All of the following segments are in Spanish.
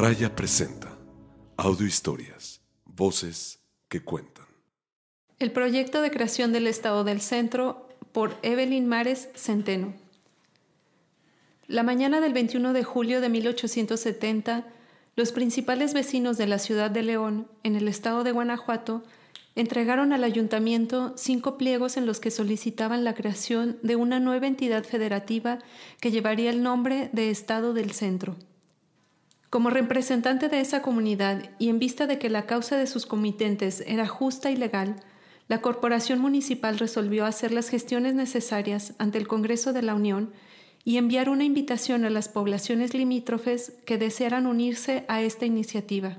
Raya presenta Audio Historias, voces que cuentan. El proyecto de creación del Estado del Centro por Evelyn Mares Centeno. La mañana del 21 de julio de 1870, los principales vecinos de la ciudad de León, en el estado de Guanajuato, entregaron al ayuntamiento cinco pliegos en los que solicitaban la creación de una nueva entidad federativa que llevaría el nombre de Estado del Centro. Como representante de esa comunidad y en vista de que la causa de sus comitentes era justa y legal, la Corporación Municipal resolvió hacer las gestiones necesarias ante el Congreso de la Unión y enviar una invitación a las poblaciones limítrofes que desearan unirse a esta iniciativa.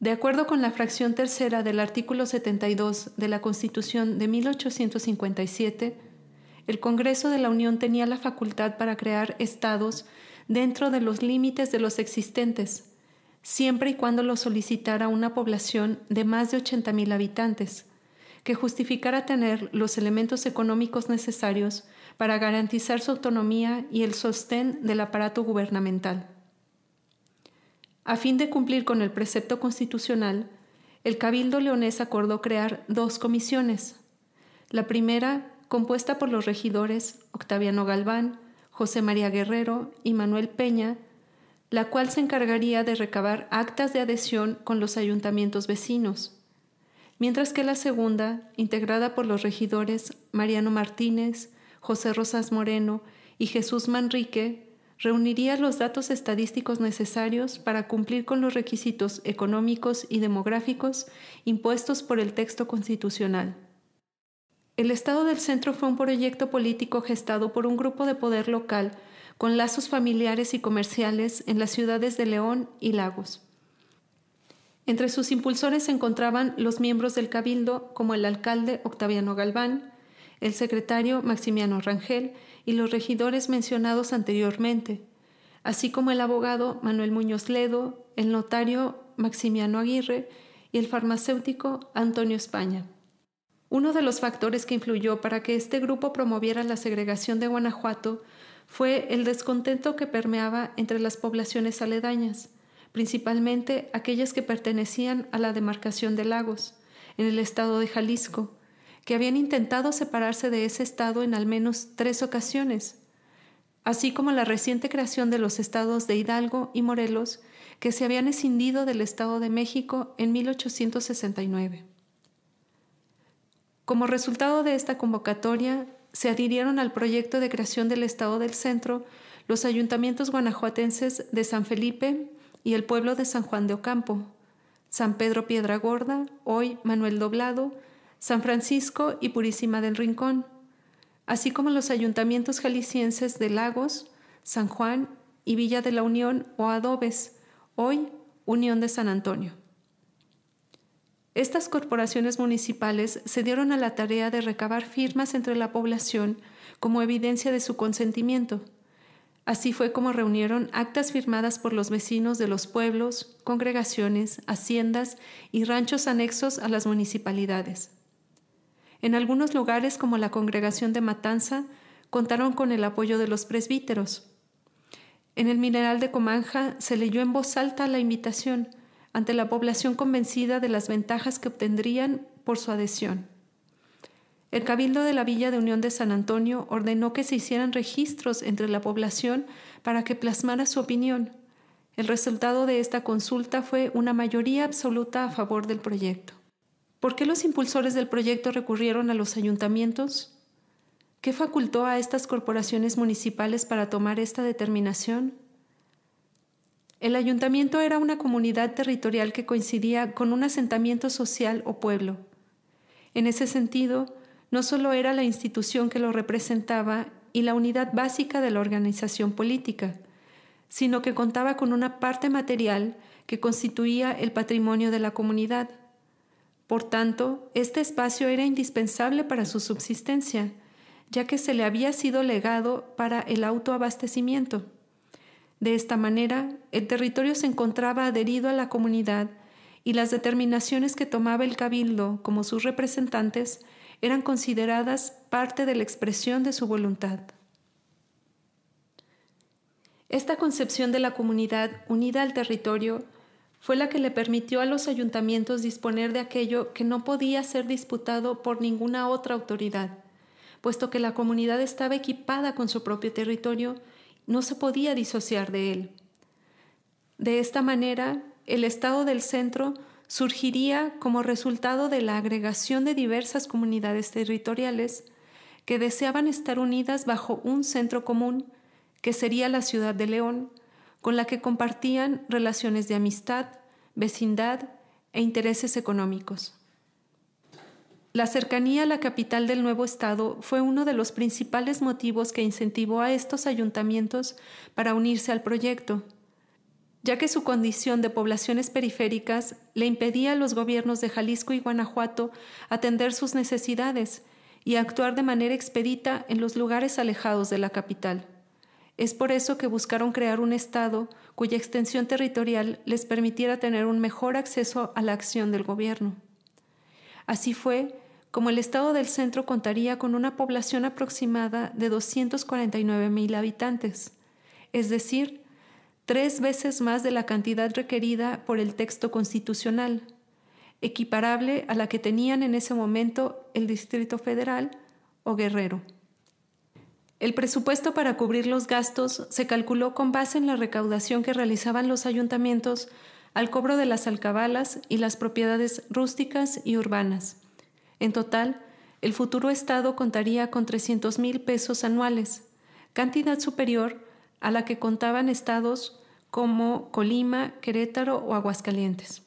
De acuerdo con la fracción tercera del artículo 72 de la Constitución de 1857, el Congreso de la Unión tenía la facultad para crear estados dentro de los límites de los existentes, siempre y cuando lo solicitara una población de más de 80.000 habitantes, que justificara tener los elementos económicos necesarios para garantizar su autonomía y el sostén del aparato gubernamental. A fin de cumplir con el precepto constitucional, el Cabildo leonés acordó crear dos comisiones. La primera, compuesta por los regidores Octaviano Galván, José María Guerrero y Manuel Peña, la cual se encargaría de recabar actas de adhesión con los ayuntamientos vecinos, mientras que la segunda, integrada por los regidores Mariano Martínez, José Rosas Moreno y Jesús Manrique, reuniría los datos estadísticos necesarios para cumplir con los requisitos económicos y demográficos impuestos por el texto constitucional. El Estado del Centro fue un proyecto político gestado por un grupo de poder local con lazos familiares y comerciales en las ciudades de León y Lagos. Entre sus impulsores se encontraban los miembros del Cabildo, como el alcalde Octaviano Galván, el secretario Maximiano Rangel y los regidores mencionados anteriormente, así como el abogado Manuel Muñoz Ledo, el notario Maximiano Aguirre y el farmacéutico Antonio España. Uno de los factores que influyó para que este grupo promoviera la segregación de Guanajuato fue el descontento que permeaba entre las poblaciones aledañas, principalmente aquellas que pertenecían a la demarcación de Lagos, en el estado de Jalisco, que habían intentado separarse de ese estado en al menos tres ocasiones, así como la reciente creación de los estados de Hidalgo y Morelos, que se habían escindido del Estado de México en 1869. Como resultado de esta convocatoria, se adhirieron al proyecto de creación del Estado del Centro los ayuntamientos guanajuatenses de San Felipe y el pueblo de San Juan de Ocampo, San Pedro Piedra Gorda, hoy Manuel Doblado, San Francisco y Purísima del Rincón, así como los ayuntamientos jaliscienses de Lagos, San Juan y Villa de la Unión o Adobes, hoy Unión de San Antonio. Estas corporaciones municipales se dieron a la tarea de recabar firmas entre la población como evidencia de su consentimiento. Así fue como reunieron actas firmadas por los vecinos de los pueblos, congregaciones, haciendas y ranchos anexos a las municipalidades. En algunos lugares, como la congregación de Matanza, contaron con el apoyo de los presbíteros. En el mineral de Comanja se leyó en voz alta la invitación – ante la población convencida de las ventajas que obtendrían por su adhesión. El Cabildo de la Villa de Unión de San Antonio ordenó que se hicieran registros entre la población para que plasmara su opinión. El resultado de esta consulta fue una mayoría absoluta a favor del proyecto. ¿Por qué los impulsores del proyecto recurrieron a los ayuntamientos? ¿Qué facultó a estas corporaciones municipales para tomar esta determinación? El ayuntamiento era una comunidad territorial que coincidía con un asentamiento social o pueblo. En ese sentido, no solo era la institución que lo representaba y la unidad básica de la organización política, sino que contaba con una parte material que constituía el patrimonio de la comunidad. Por tanto, este espacio era indispensable para su subsistencia, ya que se le había sido legado para el autoabastecimiento. De esta manera, el territorio se encontraba adherido a la comunidad y las determinaciones que tomaba el cabildo como sus representantes eran consideradas parte de la expresión de su voluntad. Esta concepción de la comunidad unida al territorio fue la que le permitió a los ayuntamientos disponer de aquello que no podía ser disputado por ninguna otra autoridad, puesto que la comunidad estaba equipada con su propio territorio no se podía disociar de él. De esta manera, el Estado del Centro surgiría como resultado de la agregación de diversas comunidades territoriales que deseaban estar unidas bajo un centro común, que sería la ciudad de León, con la que compartían relaciones de amistad, vecindad e intereses económicos. La cercanía a la capital del nuevo Estado fue uno de los principales motivos que incentivó a estos ayuntamientos para unirse al proyecto, ya que su condición de poblaciones periféricas le impedía a los gobiernos de Jalisco y Guanajuato atender sus necesidades y actuar de manera expedita en los lugares alejados de la capital. Es por eso que buscaron crear un Estado cuya extensión territorial les permitiera tener un mejor acceso a la acción del gobierno. Así fue como el estado del centro contaría con una población aproximada de 249 mil habitantes, es decir, tres veces más de la cantidad requerida por el texto constitucional, equiparable a la que tenían en ese momento el Distrito Federal o Guerrero. El presupuesto para cubrir los gastos se calculó con base en la recaudación que realizaban los ayuntamientos al cobro de las alcabalas y las propiedades rústicas y urbanas. En total, el futuro Estado contaría con 300 mil pesos anuales, cantidad superior a la que contaban estados como Colima, Querétaro o Aguascalientes.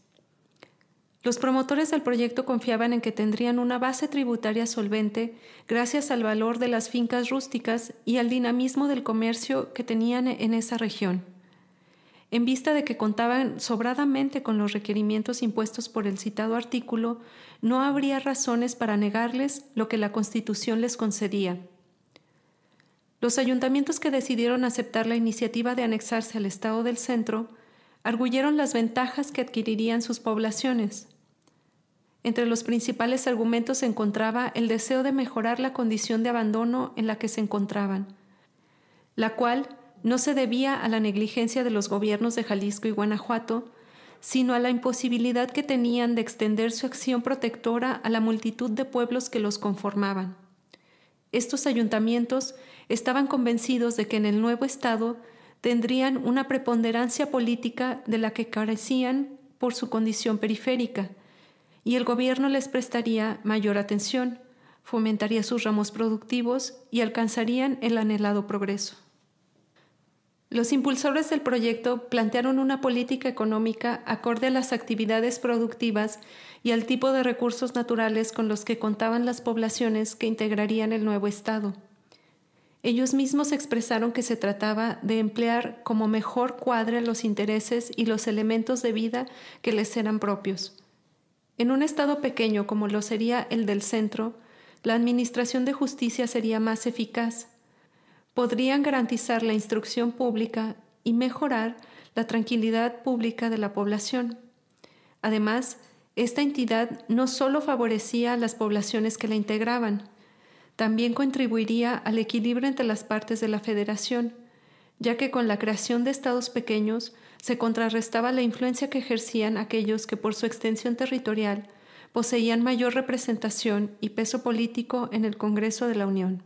Los promotores del proyecto confiaban en que tendrían una base tributaria solvente gracias al valor de las fincas rústicas y al dinamismo del comercio que tenían en esa región en vista de que contaban sobradamente con los requerimientos impuestos por el citado artículo, no habría razones para negarles lo que la Constitución les concedía. Los ayuntamientos que decidieron aceptar la iniciativa de anexarse al Estado del Centro arguyeron las ventajas que adquirirían sus poblaciones. Entre los principales argumentos se encontraba el deseo de mejorar la condición de abandono en la que se encontraban, la cual no se debía a la negligencia de los gobiernos de Jalisco y Guanajuato, sino a la imposibilidad que tenían de extender su acción protectora a la multitud de pueblos que los conformaban. Estos ayuntamientos estaban convencidos de que en el nuevo Estado tendrían una preponderancia política de la que carecían por su condición periférica, y el gobierno les prestaría mayor atención, fomentaría sus ramos productivos y alcanzarían el anhelado progreso. Los impulsores del proyecto plantearon una política económica acorde a las actividades productivas y al tipo de recursos naturales con los que contaban las poblaciones que integrarían el nuevo Estado. Ellos mismos expresaron que se trataba de emplear como mejor cuadre los intereses y los elementos de vida que les eran propios. En un Estado pequeño como lo sería el del centro, la administración de justicia sería más eficaz podrían garantizar la instrucción pública y mejorar la tranquilidad pública de la población. Además, esta entidad no solo favorecía a las poblaciones que la integraban, también contribuiría al equilibrio entre las partes de la federación, ya que con la creación de estados pequeños se contrarrestaba la influencia que ejercían aquellos que por su extensión territorial poseían mayor representación y peso político en el Congreso de la Unión.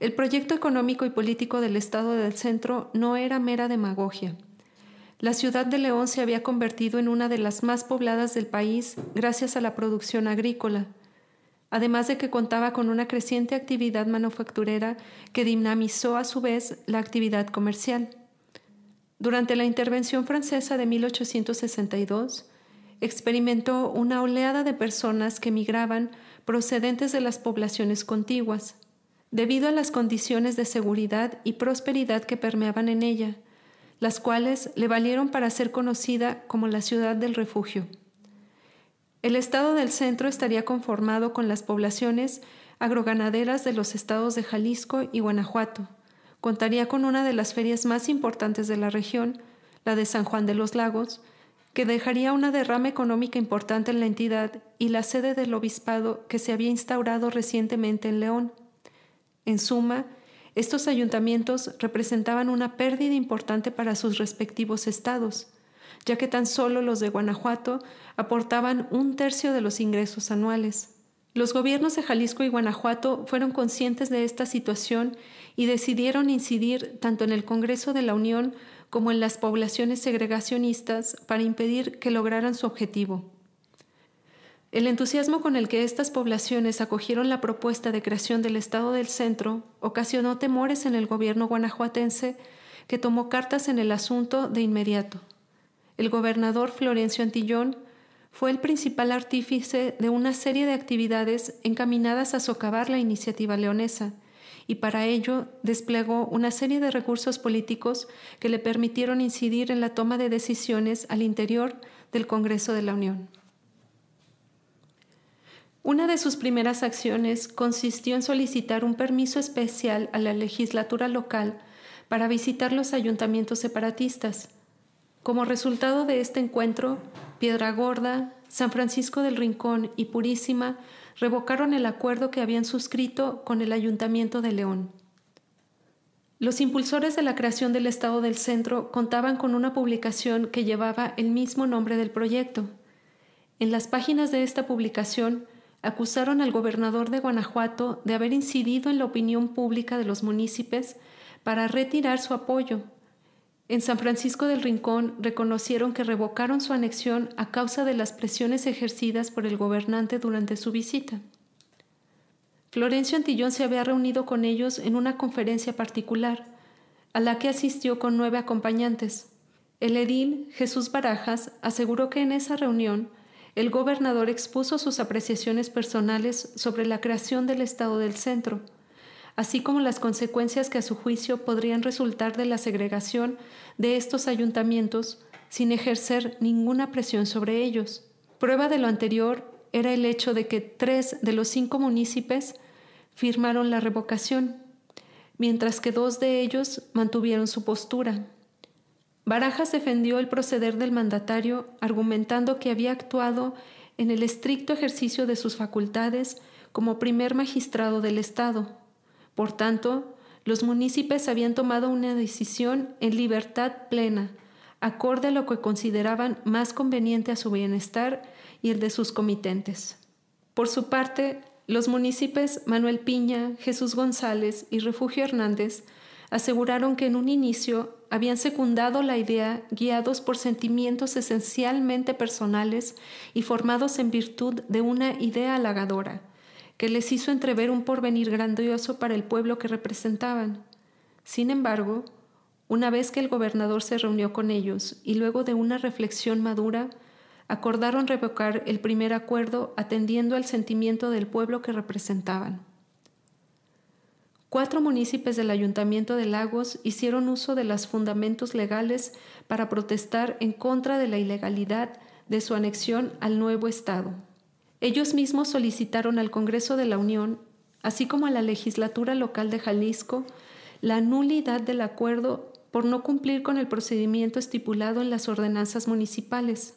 El proyecto económico y político del Estado del Centro no era mera demagogia. La ciudad de León se había convertido en una de las más pobladas del país gracias a la producción agrícola, además de que contaba con una creciente actividad manufacturera que dinamizó a su vez la actividad comercial. Durante la intervención francesa de 1862, experimentó una oleada de personas que migraban procedentes de las poblaciones contiguas debido a las condiciones de seguridad y prosperidad que permeaban en ella, las cuales le valieron para ser conocida como la ciudad del refugio. El estado del centro estaría conformado con las poblaciones agroganaderas de los estados de Jalisco y Guanajuato. Contaría con una de las ferias más importantes de la región, la de San Juan de los Lagos, que dejaría una derrama económica importante en la entidad y la sede del obispado que se había instaurado recientemente en León. En suma, estos ayuntamientos representaban una pérdida importante para sus respectivos estados, ya que tan solo los de Guanajuato aportaban un tercio de los ingresos anuales. Los gobiernos de Jalisco y Guanajuato fueron conscientes de esta situación y decidieron incidir tanto en el Congreso de la Unión como en las poblaciones segregacionistas para impedir que lograran su objetivo. El entusiasmo con el que estas poblaciones acogieron la propuesta de creación del Estado del Centro ocasionó temores en el gobierno guanajuatense que tomó cartas en el asunto de inmediato. El gobernador Florencio Antillón fue el principal artífice de una serie de actividades encaminadas a socavar la iniciativa leonesa y para ello desplegó una serie de recursos políticos que le permitieron incidir en la toma de decisiones al interior del Congreso de la Unión. Una de sus primeras acciones consistió en solicitar un permiso especial a la legislatura local para visitar los ayuntamientos separatistas. Como resultado de este encuentro, Piedra Gorda, San Francisco del Rincón y Purísima revocaron el acuerdo que habían suscrito con el Ayuntamiento de León. Los impulsores de la creación del Estado del Centro contaban con una publicación que llevaba el mismo nombre del proyecto. En las páginas de esta publicación acusaron al gobernador de Guanajuato de haber incidido en la opinión pública de los municipios para retirar su apoyo. En San Francisco del Rincón reconocieron que revocaron su anexión a causa de las presiones ejercidas por el gobernante durante su visita. Florencio Antillón se había reunido con ellos en una conferencia particular, a la que asistió con nueve acompañantes. El edil Jesús Barajas aseguró que en esa reunión el gobernador expuso sus apreciaciones personales sobre la creación del Estado del Centro, así como las consecuencias que a su juicio podrían resultar de la segregación de estos ayuntamientos sin ejercer ninguna presión sobre ellos. Prueba de lo anterior era el hecho de que tres de los cinco municipios firmaron la revocación, mientras que dos de ellos mantuvieron su postura. Barajas defendió el proceder del mandatario argumentando que había actuado en el estricto ejercicio de sus facultades como primer magistrado del Estado. Por tanto, los municipios habían tomado una decisión en libertad plena, acorde a lo que consideraban más conveniente a su bienestar y el de sus comitentes. Por su parte, los municipios Manuel Piña, Jesús González y Refugio Hernández aseguraron que en un inicio habían secundado la idea guiados por sentimientos esencialmente personales y formados en virtud de una idea halagadora, que les hizo entrever un porvenir grandioso para el pueblo que representaban. Sin embargo, una vez que el gobernador se reunió con ellos y luego de una reflexión madura, acordaron revocar el primer acuerdo atendiendo al sentimiento del pueblo que representaban. Cuatro municipios del Ayuntamiento de Lagos hicieron uso de los fundamentos legales para protestar en contra de la ilegalidad de su anexión al nuevo Estado. Ellos mismos solicitaron al Congreso de la Unión, así como a la legislatura local de Jalisco, la nulidad del acuerdo por no cumplir con el procedimiento estipulado en las ordenanzas municipales,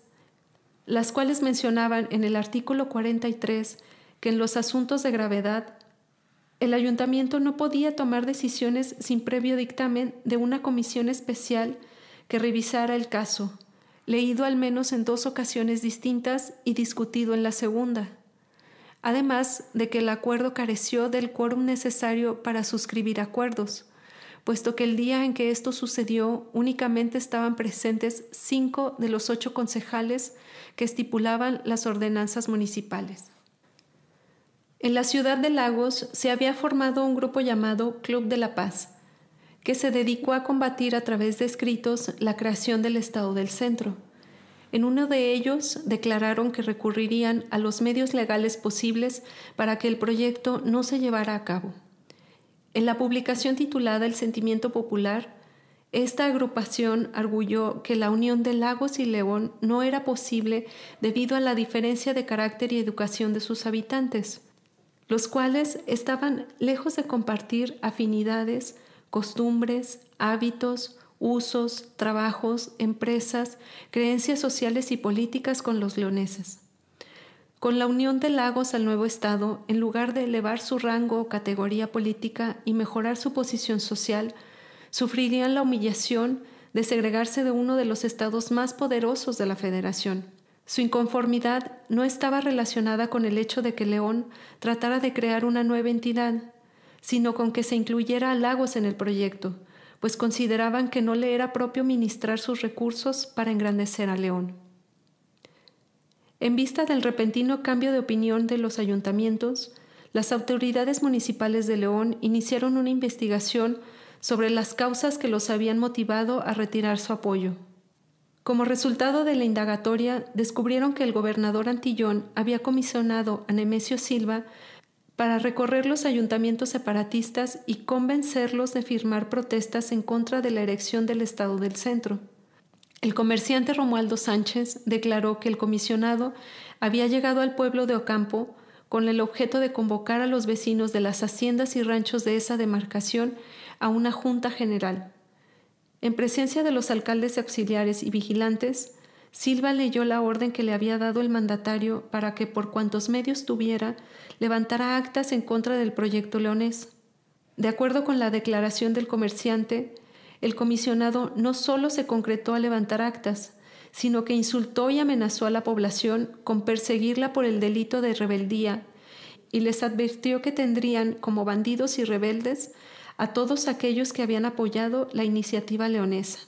las cuales mencionaban en el artículo 43 que en los asuntos de gravedad el ayuntamiento no podía tomar decisiones sin previo dictamen de una comisión especial que revisara el caso, leído al menos en dos ocasiones distintas y discutido en la segunda, además de que el acuerdo careció del quórum necesario para suscribir acuerdos, puesto que el día en que esto sucedió únicamente estaban presentes cinco de los ocho concejales que estipulaban las ordenanzas municipales. En la ciudad de Lagos se había formado un grupo llamado Club de la Paz, que se dedicó a combatir a través de escritos la creación del Estado del Centro. En uno de ellos declararon que recurrirían a los medios legales posibles para que el proyecto no se llevara a cabo. En la publicación titulada El sentimiento popular, esta agrupación arguyó que la unión de Lagos y León no era posible debido a la diferencia de carácter y educación de sus habitantes los cuales estaban lejos de compartir afinidades, costumbres, hábitos, usos, trabajos, empresas, creencias sociales y políticas con los leoneses. Con la unión de Lagos al nuevo Estado, en lugar de elevar su rango o categoría política y mejorar su posición social, sufrirían la humillación de segregarse de uno de los estados más poderosos de la Federación. Su inconformidad no estaba relacionada con el hecho de que León tratara de crear una nueva entidad, sino con que se incluyera a Lagos en el proyecto, pues consideraban que no le era propio ministrar sus recursos para engrandecer a León. En vista del repentino cambio de opinión de los ayuntamientos, las autoridades municipales de León iniciaron una investigación sobre las causas que los habían motivado a retirar su apoyo. Como resultado de la indagatoria, descubrieron que el gobernador Antillón había comisionado a Nemesio Silva para recorrer los ayuntamientos separatistas y convencerlos de firmar protestas en contra de la erección del Estado del Centro. El comerciante Romualdo Sánchez declaró que el comisionado había llegado al pueblo de Ocampo con el objeto de convocar a los vecinos de las haciendas y ranchos de esa demarcación a una junta general. En presencia de los alcaldes auxiliares y vigilantes, Silva leyó la orden que le había dado el mandatario para que, por cuantos medios tuviera, levantara actas en contra del proyecto leonés. De acuerdo con la declaración del comerciante, el comisionado no solo se concretó a levantar actas, sino que insultó y amenazó a la población con perseguirla por el delito de rebeldía y les advirtió que tendrían, como bandidos y rebeldes, a todos aquellos que habían apoyado la iniciativa leonesa.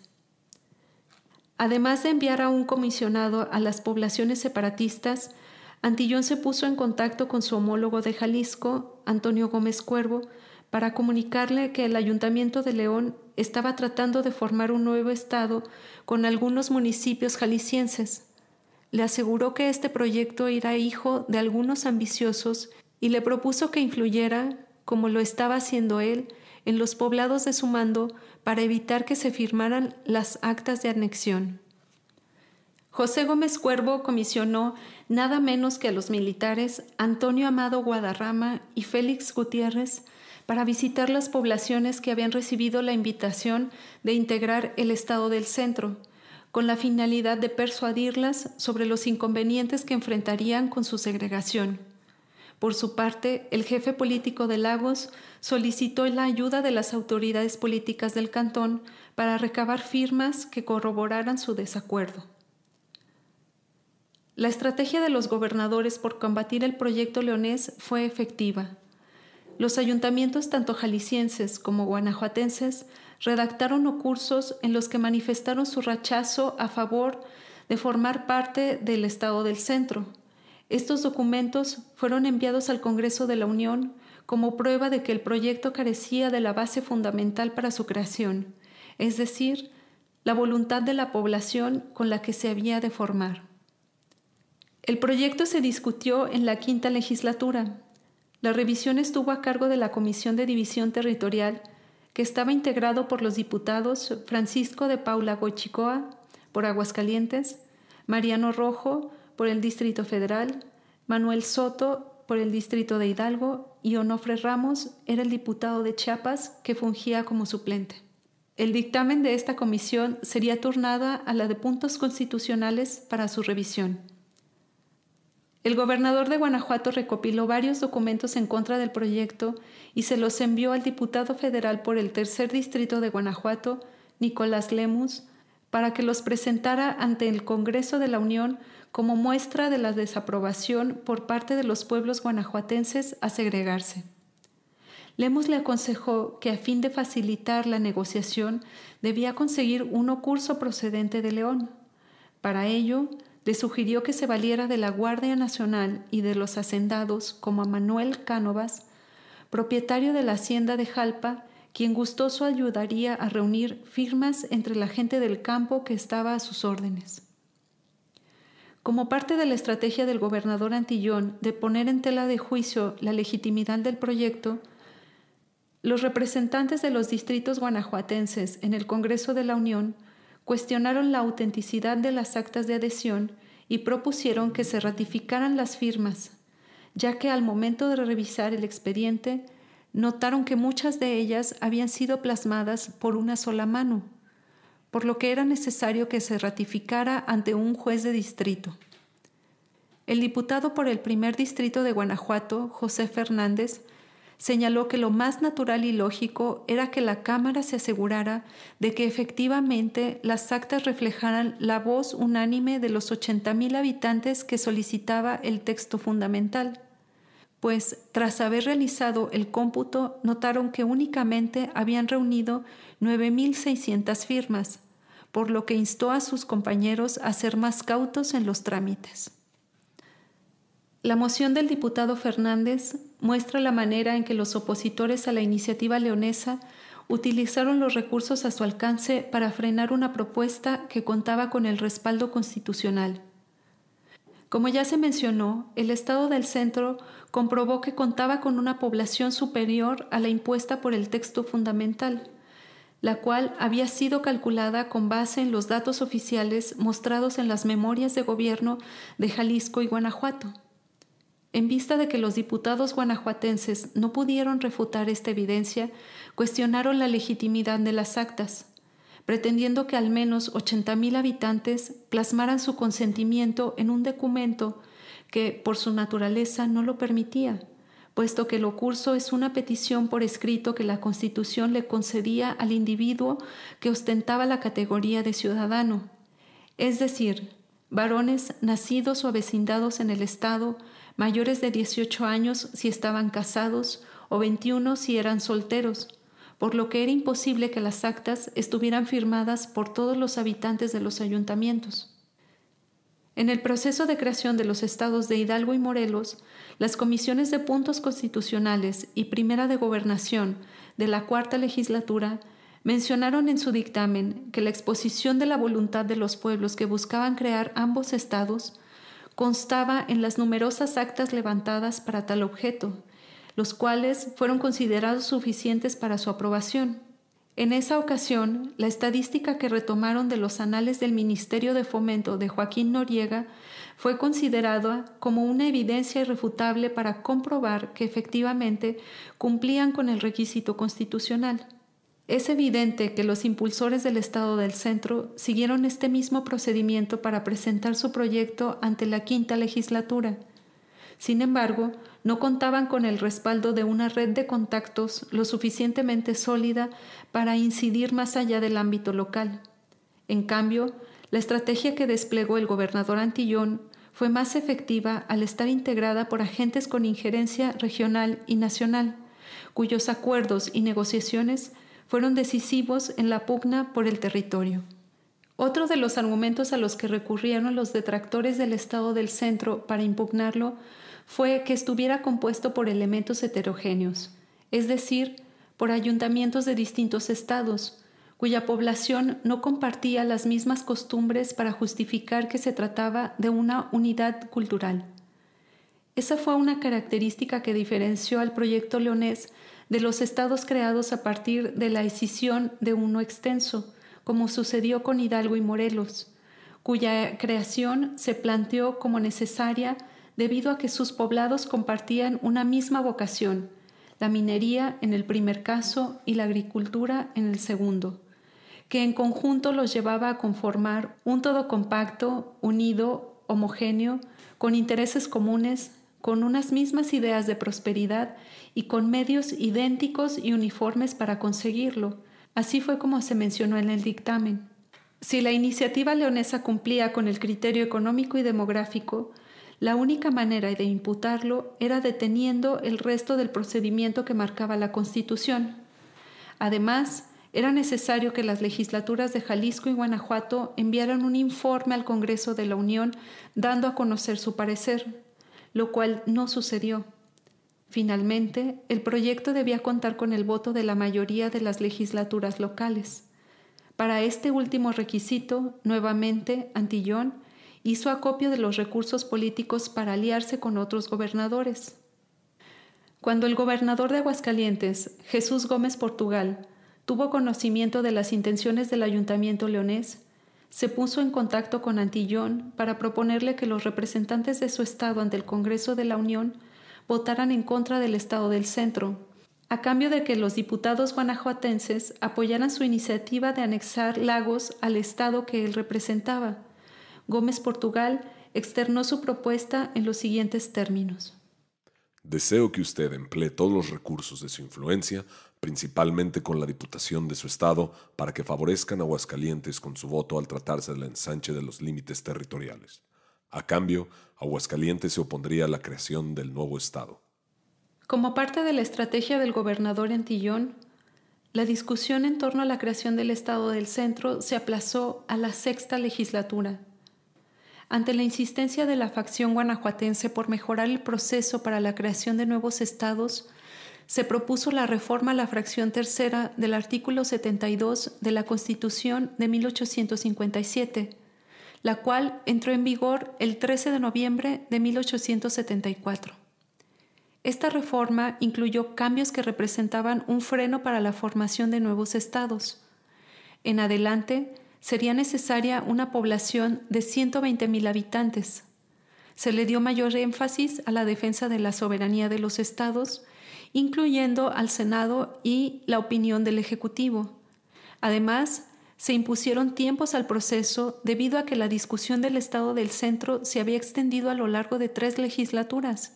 Además de enviar a un comisionado a las poblaciones separatistas, Antillón se puso en contacto con su homólogo de Jalisco, Antonio Gómez Cuervo, para comunicarle que el Ayuntamiento de León estaba tratando de formar un nuevo estado con algunos municipios jaliscienses. Le aseguró que este proyecto era hijo de algunos ambiciosos y le propuso que influyera, como lo estaba haciendo él, en los poblados de su mando para evitar que se firmaran las actas de anexión. José Gómez Cuervo comisionó nada menos que a los militares Antonio Amado Guadarrama y Félix Gutiérrez para visitar las poblaciones que habían recibido la invitación de integrar el Estado del Centro, con la finalidad de persuadirlas sobre los inconvenientes que enfrentarían con su segregación. Por su parte, el jefe político de Lagos solicitó la ayuda de las autoridades políticas del cantón para recabar firmas que corroboraran su desacuerdo. La estrategia de los gobernadores por combatir el proyecto leonés fue efectiva. Los ayuntamientos tanto jaliscienses como guanajuatenses redactaron cursos en los que manifestaron su rechazo a favor de formar parte del Estado del Centro, estos documentos fueron enviados al Congreso de la Unión como prueba de que el proyecto carecía de la base fundamental para su creación, es decir, la voluntad de la población con la que se había de formar. El proyecto se discutió en la quinta legislatura. La revisión estuvo a cargo de la Comisión de División Territorial, que estaba integrado por los diputados Francisco de Paula Gochicoa, por Aguascalientes, Mariano Rojo, por el Distrito Federal, Manuel Soto por el Distrito de Hidalgo y Onofre Ramos era el diputado de Chiapas que fungía como suplente. El dictamen de esta comisión sería turnada a la de puntos constitucionales para su revisión. El gobernador de Guanajuato recopiló varios documentos en contra del proyecto y se los envió al diputado federal por el tercer distrito de Guanajuato, Nicolás Lemus, para que los presentara ante el Congreso de la Unión como muestra de la desaprobación por parte de los pueblos guanajuatenses a segregarse. Lemos le aconsejó que a fin de facilitar la negociación debía conseguir uno curso procedente de León. Para ello, le sugirió que se valiera de la Guardia Nacional y de los hacendados como a Manuel Cánovas, propietario de la hacienda de Jalpa, quien gustoso ayudaría a reunir firmas entre la gente del campo que estaba a sus órdenes como parte de la estrategia del gobernador Antillón de poner en tela de juicio la legitimidad del proyecto, los representantes de los distritos guanajuatenses en el Congreso de la Unión cuestionaron la autenticidad de las actas de adhesión y propusieron que se ratificaran las firmas, ya que al momento de revisar el expediente notaron que muchas de ellas habían sido plasmadas por una sola mano por lo que era necesario que se ratificara ante un juez de distrito. El diputado por el primer distrito de Guanajuato, José Fernández, señaló que lo más natural y lógico era que la Cámara se asegurara de que efectivamente las actas reflejaran la voz unánime de los 80.000 habitantes que solicitaba el texto fundamental, pues tras haber realizado el cómputo notaron que únicamente habían reunido 9.600 firmas, por lo que instó a sus compañeros a ser más cautos en los trámites. La moción del diputado Fernández muestra la manera en que los opositores a la iniciativa leonesa utilizaron los recursos a su alcance para frenar una propuesta que contaba con el respaldo constitucional. Como ya se mencionó, el Estado del Centro comprobó que contaba con una población superior a la impuesta por el texto fundamental la cual había sido calculada con base en los datos oficiales mostrados en las memorias de gobierno de Jalisco y Guanajuato. En vista de que los diputados guanajuatenses no pudieron refutar esta evidencia, cuestionaron la legitimidad de las actas, pretendiendo que al menos 80.000 habitantes plasmaran su consentimiento en un documento que, por su naturaleza, no lo permitía puesto que lo curso es una petición por escrito que la Constitución le concedía al individuo que ostentaba la categoría de ciudadano, es decir, varones nacidos o avecindados en el Estado, mayores de 18 años si estaban casados o 21 si eran solteros, por lo que era imposible que las actas estuvieran firmadas por todos los habitantes de los ayuntamientos. En el proceso de creación de los estados de Hidalgo y Morelos, las comisiones de puntos constitucionales y primera de gobernación de la cuarta legislatura mencionaron en su dictamen que la exposición de la voluntad de los pueblos que buscaban crear ambos estados constaba en las numerosas actas levantadas para tal objeto, los cuales fueron considerados suficientes para su aprobación. En esa ocasión, la estadística que retomaron de los anales del Ministerio de Fomento de Joaquín Noriega fue considerada como una evidencia irrefutable para comprobar que efectivamente cumplían con el requisito constitucional. Es evidente que los impulsores del Estado del Centro siguieron este mismo procedimiento para presentar su proyecto ante la quinta legislatura. Sin embargo, no contaban con el respaldo de una red de contactos lo suficientemente sólida para incidir más allá del ámbito local. En cambio, la estrategia que desplegó el gobernador Antillón fue más efectiva al estar integrada por agentes con injerencia regional y nacional, cuyos acuerdos y negociaciones fueron decisivos en la pugna por el territorio. Otro de los argumentos a los que recurrieron los detractores del Estado del Centro para impugnarlo fue que estuviera compuesto por elementos heterogéneos, es decir, por ayuntamientos de distintos estados, cuya población no compartía las mismas costumbres para justificar que se trataba de una unidad cultural. Esa fue una característica que diferenció al proyecto leonés de los estados creados a partir de la escisión de uno extenso, como sucedió con Hidalgo y Morelos, cuya creación se planteó como necesaria debido a que sus poblados compartían una misma vocación, la minería en el primer caso y la agricultura en el segundo, que en conjunto los llevaba a conformar un todo compacto, unido, homogéneo, con intereses comunes, con unas mismas ideas de prosperidad y con medios idénticos y uniformes para conseguirlo. Así fue como se mencionó en el dictamen. Si la iniciativa leonesa cumplía con el criterio económico y demográfico, la única manera de imputarlo era deteniendo el resto del procedimiento que marcaba la Constitución. Además, era necesario que las legislaturas de Jalisco y Guanajuato enviaran un informe al Congreso de la Unión dando a conocer su parecer, lo cual no sucedió. Finalmente, el proyecto debía contar con el voto de la mayoría de las legislaturas locales. Para este último requisito, nuevamente, Antillón hizo acopio de los recursos políticos para aliarse con otros gobernadores. Cuando el gobernador de Aguascalientes, Jesús Gómez Portugal, tuvo conocimiento de las intenciones del ayuntamiento leonés, se puso en contacto con Antillón para proponerle que los representantes de su estado ante el Congreso de la Unión votaran en contra del estado del centro, a cambio de que los diputados guanajuatenses apoyaran su iniciativa de anexar lagos al estado que él representaba Gómez Portugal externó su propuesta en los siguientes términos. Deseo que usted emplee todos los recursos de su influencia, principalmente con la Diputación de su Estado, para que favorezcan a Aguascalientes con su voto al tratarse del ensanche de los límites territoriales. A cambio, Aguascalientes se opondría a la creación del nuevo Estado. Como parte de la estrategia del gobernador Antillón, la discusión en torno a la creación del Estado del Centro se aplazó a la sexta legislatura, ante la insistencia de la facción guanajuatense por mejorar el proceso para la creación de nuevos estados, se propuso la reforma a la fracción tercera del artículo 72 de la Constitución de 1857, la cual entró en vigor el 13 de noviembre de 1874. Esta reforma incluyó cambios que representaban un freno para la formación de nuevos estados. En adelante, sería necesaria una población de 120.000 habitantes. Se le dio mayor énfasis a la defensa de la soberanía de los estados, incluyendo al Senado y la opinión del Ejecutivo. Además, se impusieron tiempos al proceso debido a que la discusión del Estado del Centro se había extendido a lo largo de tres legislaturas.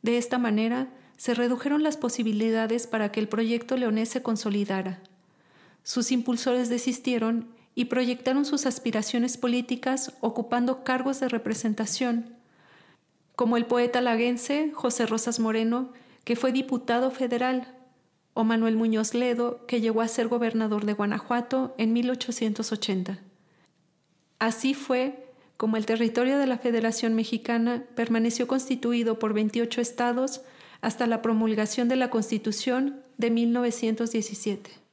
De esta manera, se redujeron las posibilidades para que el proyecto leonés se consolidara. Sus impulsores desistieron y proyectaron sus aspiraciones políticas ocupando cargos de representación, como el poeta laguense José Rosas Moreno, que fue diputado federal, o Manuel Muñoz Ledo, que llegó a ser gobernador de Guanajuato en 1880. Así fue como el territorio de la Federación Mexicana permaneció constituido por 28 estados hasta la promulgación de la Constitución de 1917.